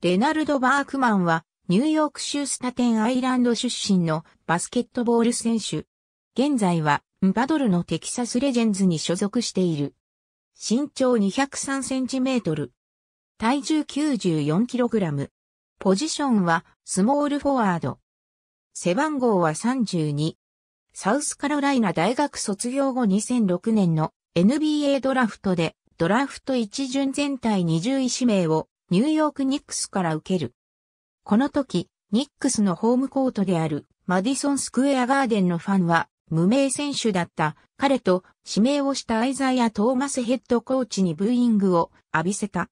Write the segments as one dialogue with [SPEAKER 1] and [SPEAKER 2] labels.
[SPEAKER 1] レナルド・バークマンは、ニューヨーク州スタテンアイランド出身のバス
[SPEAKER 2] ケットボール選手。現在は、バドルのテキサスレジェンズに所属している。身長203センチメートル。体重94キログラム。ポジションは、スモールフォワード。背番号は32。サウスカロライナ大学卒業後2006年の NBA ドラフトで、ドラフト一巡全体20位指名をニューヨークニックスから受ける。この時、ニックスのホームコートであるマディソンスクエアガーデンのファンは無名選手だった彼と指名をしたアイザイア・トーマスヘッドコーチにブーイングを浴びせた。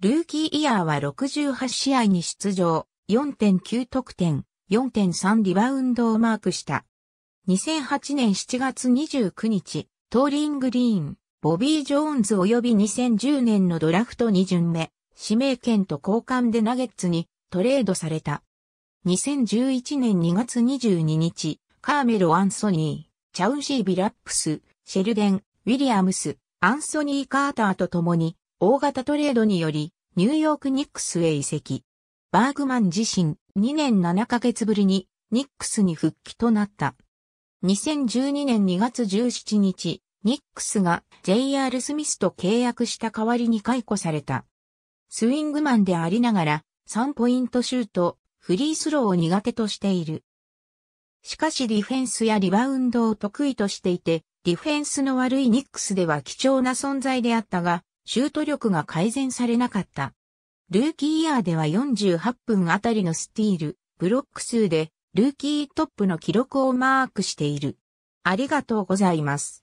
[SPEAKER 2] ルーキーイヤーは68試合に出場、4.9得点、4.3リバウンドをマークした。2008年7月29日、トーリングリーン、ボビー・ジョーンズ及び2010年のドラフト2巡目、指名権と交換でナゲッツにトレードされた。2011年2月22日、カーメル・アンソニー、チャウシー・ビラップス、シェルデン、ウィリアムス、アンソニー・カーターと共に、大型トレードにより、ニューヨーク・ニックスへ移籍。バーグマン自身、2年7ヶ月ぶりに、ニックスに復帰となった。2012年2月17日、ニックスが JR スミスと契約した代わりに解雇された。スイングマンでありながら、3ポイントシュート、フリースローを苦手としている。しかしディフェンスやリバウンドを得意としていて、ディフェンスの悪いニックスでは貴重な存在であったが、シュート力が改善されなかった。ルーキーイヤーでは48分あたりのスティール、ブロック数で、ルーキートップの記
[SPEAKER 1] 録をマークしている。ありがとうございます。